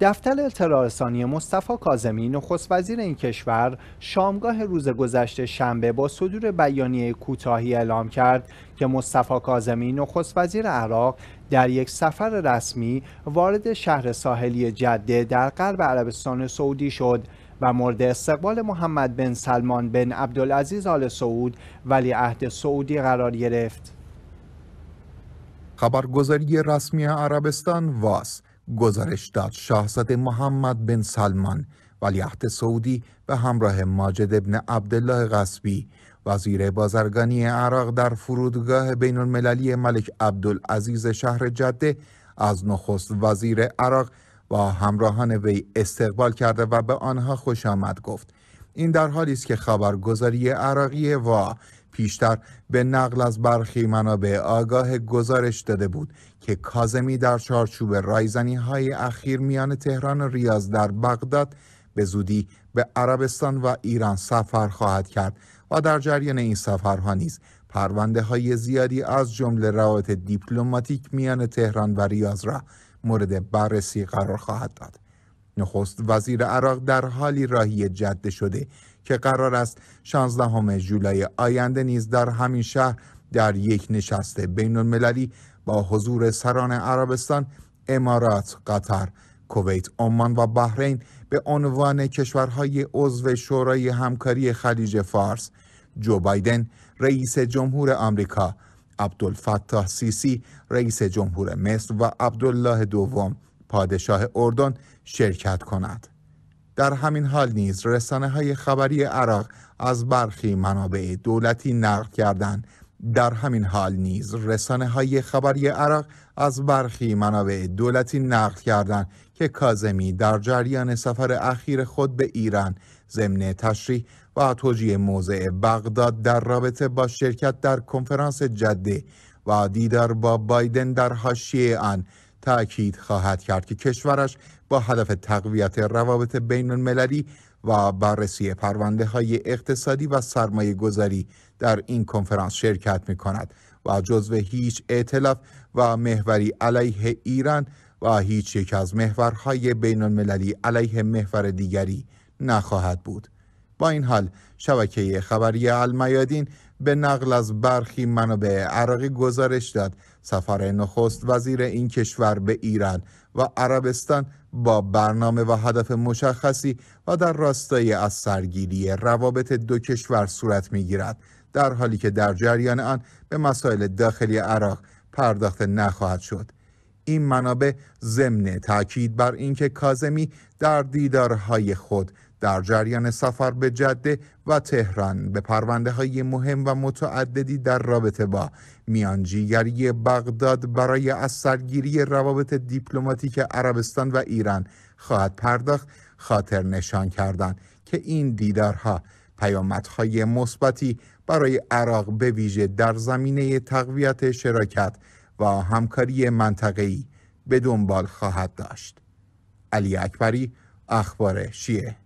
دفتر اطلاعرسانی مصطفی کاظمی نخست وزیر این کشور شامگاه روز گذشته شنبه با صدور بیانیه کوتاهی اعلام کرد که مصطفی کاظمی نخست وزیر عراق در یک سفر رسمی وارد شهر ساحلی جده در غرب عربستان سعودی شد و مورد استقبال محمد بن سلمان بن عبدالعزیز آل سعود ولیعهد سعودی قرار گرفت خبرگزاری رسمی عربستان واس گزارش داد شاهزاده محمد بن سلمان ولیعهد سعودی به همراه ماجد ابن عبدالله غصبی وزیر بازرگانی عراق در فرودگاه بین المللی ملک عبدالعزیز شهر جده از نخست وزیر عراق و همراهان وی استقبال کرده و به آنها خوش آمد گفت این در حالی است که خبرگزاری عراقی و پیشتر به نقل از برخی منابع آگاه گزارش داده بود که کازمی در چارچوب رایزنی های اخیر میان تهران و ریاض در بغداد به زودی به عربستان و ایران سفر خواهد کرد و در جریان این سفرها نیز پرونده های زیادی از جمله روابط دیپلماتیک میان تهران و ریاض را مورد بررسی قرار خواهد داد. نخست وزیر عراق در حالی راهی جده شده که قرار است 16 جولای آینده نیز در همین شهر در یک نشست بین المللی با حضور سران عربستان، امارات، قطر، کویت، عمان و بحرین به عنوان کشورهای عضو شورای همکاری خلیج فارس، جو بایدن رئیس جمهور آمریکا، عبدالفتاح سیسی رئیس جمهور مصر و عبدالله دوم پادشاه اردن شرکت کند. در همین حال نیز رسانه های خبری عراق از برخی منابع دولتی نقل کردند در همین حال نیز رسانه های خبری عراق از برخی منابع دولتی نقل کردند که کازمی در جریان سفر اخیر خود به ایران ضمن تشریح و توجیه موضع بغداد در رابطه با شرکت در کنفرانس جده و دیدار با بایدن در حاشیه آن تأکید خواهد کرد که کشورش با هدف تقویت روابط بین المللی و بررسی پرونده های اقتصادی و سرمایه گذاری در این کنفرانس شرکت می کند و جزو هیچ اعتلاف و محوری علیه ایران و هیچ یک از محورهای بین المللی علیه محور دیگری نخواهد بود. با این حال شبکه خبری المیادین به نقل از برخی منابع عراقی گزارش داد سفر نخست وزیر این کشور به ایران و عربستان با برنامه و هدف مشخصی و در راستای از سرگیری روابط دو کشور صورت میگیرد در حالی که در جریان آن به مسائل داخلی عراق پرداخته نخواهد شد این منابع ضمن تاکید بر اینکه کازمی در دیدارهای خود در جریان سفر به جده و تهران به پرونده های مهم و متعددی در رابطه با میانجیگری بغداد برای از سرگیری روابط دیپلماتیک عربستان و ایران خواهد پرداخت خاطر نشان کردن که این دیدارها پیامدهای مثبتی برای عراق به ویژه در زمینه تقویت شراکت و همکاری منطقه‌ای به دنبال خواهد داشت. علی اکبری اخبار شیعه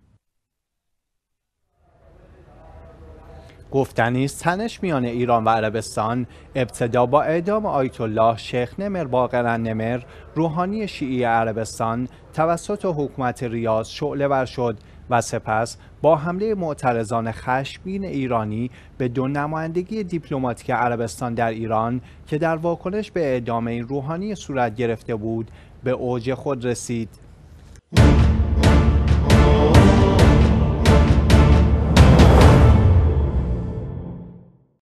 گفتنی تنش میان ایران و عربستان ابتدا با اعدام آیت الله شیخ نمر باقر نمر روحانی شیعی عربستان توسط حکومت ریاض شعله ور شد و سپس با حمله معترضان خشمگین ایرانی به دو نمایندگی دیپلماتیک عربستان در ایران که در واکنش به اعدام این روحانی صورت گرفته بود به اوج خود رسید